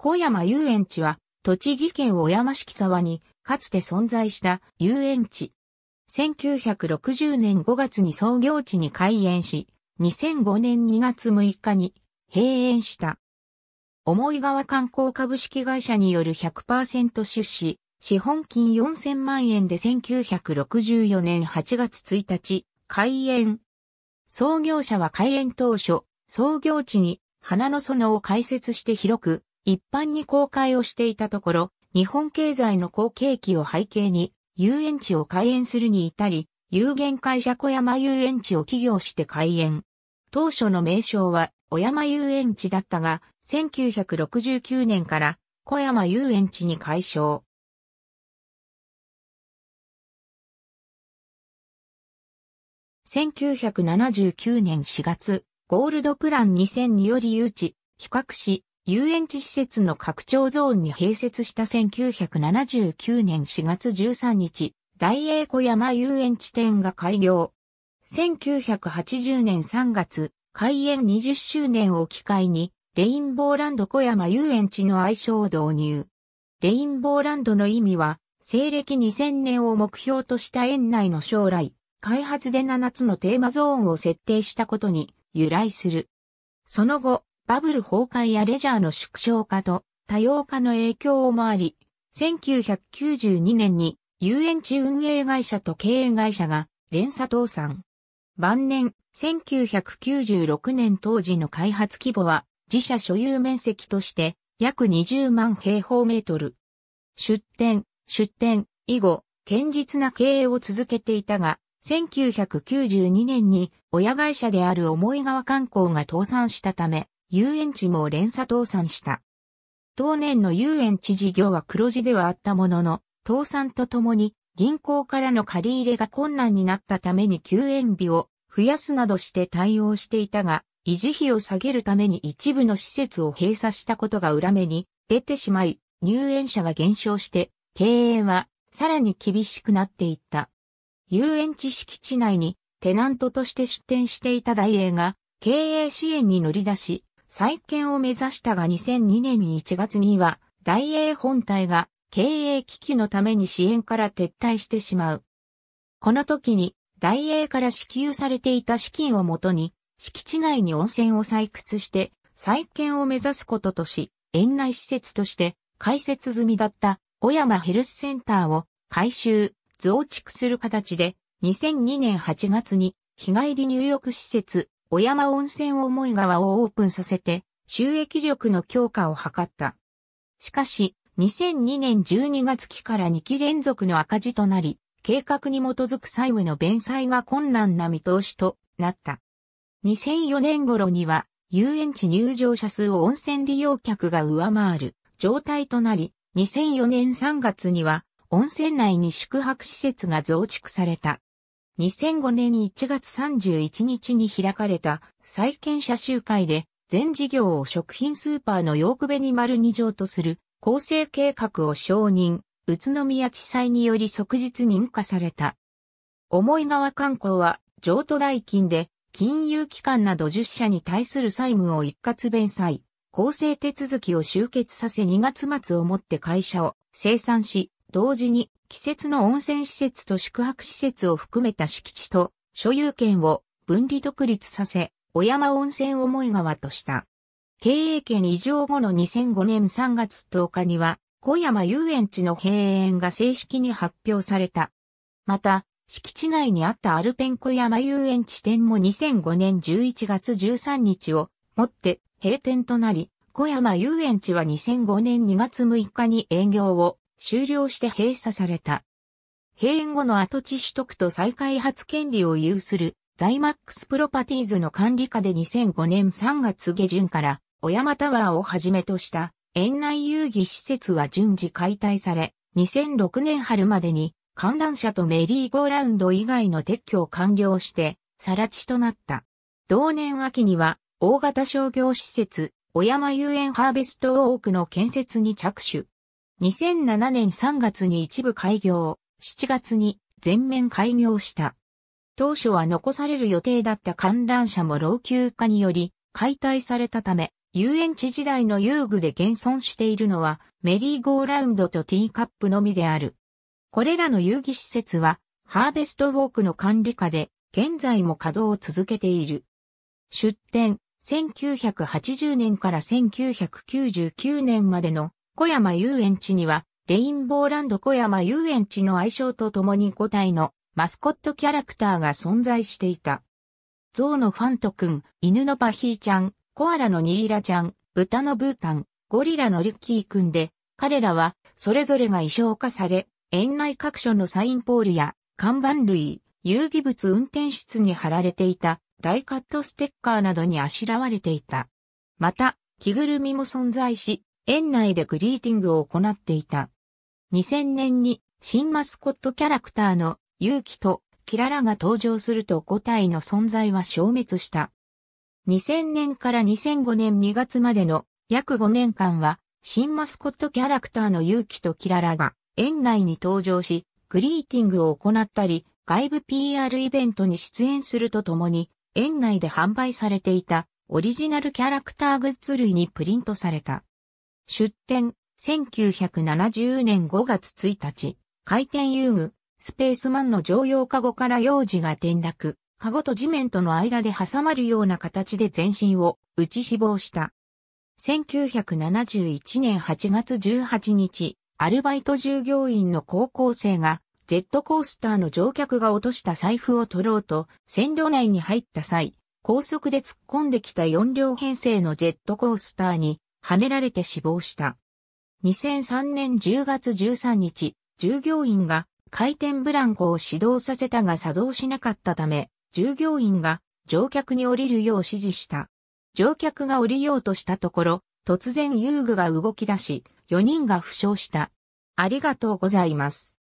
小山遊園地は、栃木県小山式沢に、かつて存在した遊園地。1960年5月に創業地に開園し、2005年2月6日に閉園した。思い川観光株式会社による100%出資、資本金4000万円で1964年8月1日、開園。創業者は開園当初、創業地に花の園を開設して広く一般に公開をしていたところ、日本経済の好景気を背景に、遊園地を開園するに至り、有限会社小山遊園地を起業して開園。当初の名称は、小山遊園地だったが、1969年から小山遊園地に改称。1979年4月、ゴールドプラン2000により誘致、企画し、遊園地施設の拡張ゾーンに併設した1979年4月13日、大英小山遊園地店が開業。1980年3月、開園20周年を機会に、レインボーランド小山遊園地の愛称を導入。レインボーランドの意味は、西暦2000年を目標とした園内の将来、開発で7つのテーマゾーンを設定したことに由来する。その後、バブル崩壊やレジャーの縮小化と多様化の影響もあり、1992年に遊園地運営会社と経営会社が連鎖倒産。晩年、1996年当時の開発規模は自社所有面積として約20万平方メートル。出店、出店以後、堅実な経営を続けていたが、1992年に親会社である思い川観光が倒産したため、遊園地も連鎖倒産した。当年の遊園地事業は黒字ではあったものの、倒産とともに銀行からの借り入れが困難になったために休園日を増やすなどして対応していたが、維持費を下げるために一部の施設を閉鎖したことが裏目に出てしまい、入園者が減少して経営はさらに厳しくなっていった。遊園地敷地内にテナントとして出店していた大英が経営支援に乗り出し、再建を目指したが2002年に1月には、大英本体が経営危機のために支援から撤退してしまう。この時に、大英から支給されていた資金をもとに、敷地内に温泉を採掘して、再建を目指すこととし、園内施設として開設済みだった小山ヘルスセンターを改修、増築する形で、2002年8月に日帰り入浴施設、小山温泉思い川をオープンさせて、収益力の強化を図った。しかし、2002年12月期から2期連続の赤字となり、計画に基づく債務の弁済が困難な見通しとなった。2004年頃には、遊園地入場者数を温泉利用客が上回る状態となり、2004年3月には、温泉内に宿泊施設が増築された。2005年1月31日に開かれた債権者集会で全事業を食品スーパーのヨークベニマル2条とする構成計画を承認、宇都宮地裁により即日認可された。重井川観光は譲渡代金で金融機関など10社に対する債務を一括弁済、構成手続きを終結させ2月末をもって会社を生産し、同時に季節の温泉施設と宿泊施設を含めた敷地と所有権を分離独立させ、小山温泉思い川とした。経営権移譲後の2005年3月10日には、小山遊園地の閉園が正式に発表された。また、敷地内にあったアルペン小山遊園地店も2005年11月13日をもって閉店となり、小山遊園地は2005年2月6日に営業を終了して閉鎖された。閉園後の跡地取得と再開発権利を有するザイマックスプロパティーズの管理下で2005年3月下旬から小山タワーをはじめとした園内遊戯施設は順次解体され、2006年春までに観覧車とメリーゴーラウンド以外の撤去を完了して、さら地となった。同年秋には大型商業施設、小山遊園ハーベストオークの建設に着手。2007年3月に一部開業、7月に全面開業した。当初は残される予定だった観覧車も老朽化により解体されたため、遊園地時代の遊具で現存しているのはメリーゴーラウンドとティーカップのみである。これらの遊戯施設はハーベストウォークの管理下で現在も稼働を続けている。出展1980年から1999年までの小山遊園地には、レインボーランド小山遊園地の愛称とともに5体のマスコットキャラクターが存在していた。象のファント君、犬のパヒーちゃん、コアラのニーラちゃん、豚のブータン、ゴリラのリッキー君で、彼らはそれぞれが衣装化され、園内各所のサインポールや看板類、遊戯物運転室に貼られていた大カットステッカーなどにあしらわれていた。また、着ぐるみも存在し、園内でグリーティングを行っていた。2000年に新マスコットキャラクターの勇気とキララが登場すると5体の存在は消滅した。2000年から2005年2月までの約5年間は新マスコットキャラクターの勇気とキララが園内に登場し、グリーティングを行ったり、外部 PR イベントに出演するとともに、園内で販売されていたオリジナルキャラクターグッズ類にプリントされた。出展、1970年5月1日、回転遊具、スペースマンの乗用カゴから幼児が転落、カゴと地面との間で挟まるような形で全身を打ち死亡した。1971年8月18日、アルバイト従業員の高校生が、ジェットコースターの乗客が落とした財布を取ろうと、線路内に入った際、高速で突っ込んできた4両編成のジェットコースターにはねられて死亡した。2003年10月13日、従業員が回転ブランコを始動させたが作動しなかったため、従業員が乗客に降りるよう指示した。乗客が降りようとしたところ、突然遊具が動き出し、4人が負傷した。ありがとうございます。